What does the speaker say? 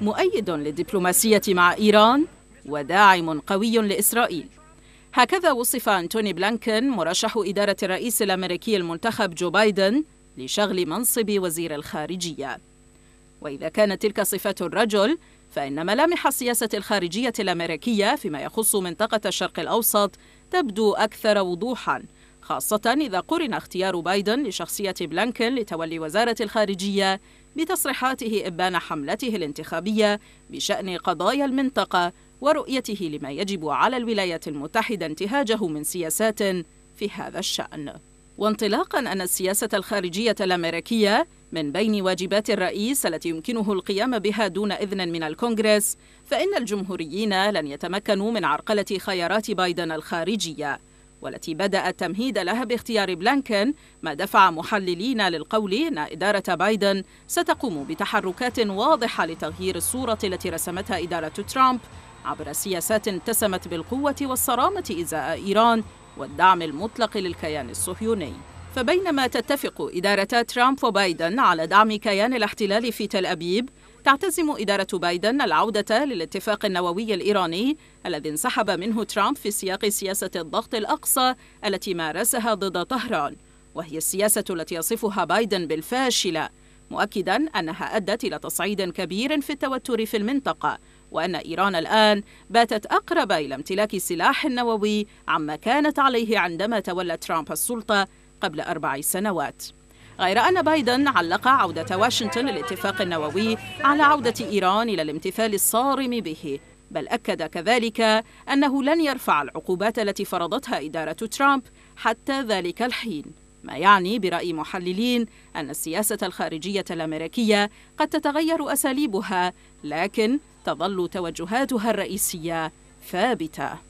مؤيد للدبلوماسية مع إيران وداعم قوي لإسرائيل هكذا وصف أنتوني بلانكن مرشح إدارة الرئيس الأمريكي المنتخب جو بايدن لشغل منصب وزير الخارجية وإذا كانت تلك صفة الرجل فإن ملامح السياسة الخارجية الأمريكية فيما يخص منطقة الشرق الأوسط تبدو أكثر وضوحاً خاصة إذا قرن اختيار بايدن لشخصية بلانكن لتولي وزارة الخارجية بتصريحاته إبان حملته الانتخابية بشأن قضايا المنطقة ورؤيته لما يجب على الولايات المتحدة انتهاجه من سياسات في هذا الشأن. وانطلاقا أن السياسة الخارجية الأمريكية من بين واجبات الرئيس التي يمكنه القيام بها دون إذن من الكونغرس، فإن الجمهوريين لن يتمكنوا من عرقلة خيارات بايدن الخارجية. والتي بدأ التمهيد لها باختيار بلانكن ما دفع محللين للقول أن إدارة بايدن ستقوم بتحركات واضحة لتغيير الصورة التي رسمتها إدارة ترامب عبر سياسات اتسمت بالقوة والصرامة إزاء إيران والدعم المطلق للكيان الصهيوني فبينما تتفق إدارتا ترامب وبايدن على دعم كيان الاحتلال في تل أبيب تعتزم إدارة بايدن العودة للاتفاق النووي الإيراني الذي انسحب منه ترامب في سياق سياسة الضغط الأقصى التي مارسها ضد طهران وهي السياسة التي يصفها بايدن بالفاشلة مؤكدا أنها أدت إلى تصعيد كبير في التوتر في المنطقة وأن إيران الآن باتت أقرب إلى امتلاك سلاح نووي عما كانت عليه عندما تولى ترامب السلطة قبل أربع سنوات غير أن بايدن علق عودة واشنطن للاتفاق النووي على عودة إيران إلى الامتثال الصارم به بل أكد كذلك أنه لن يرفع العقوبات التي فرضتها إدارة ترامب حتى ذلك الحين ما يعني برأي محللين أن السياسة الخارجية الأمريكية قد تتغير أساليبها لكن تظل توجهاتها الرئيسية ثابته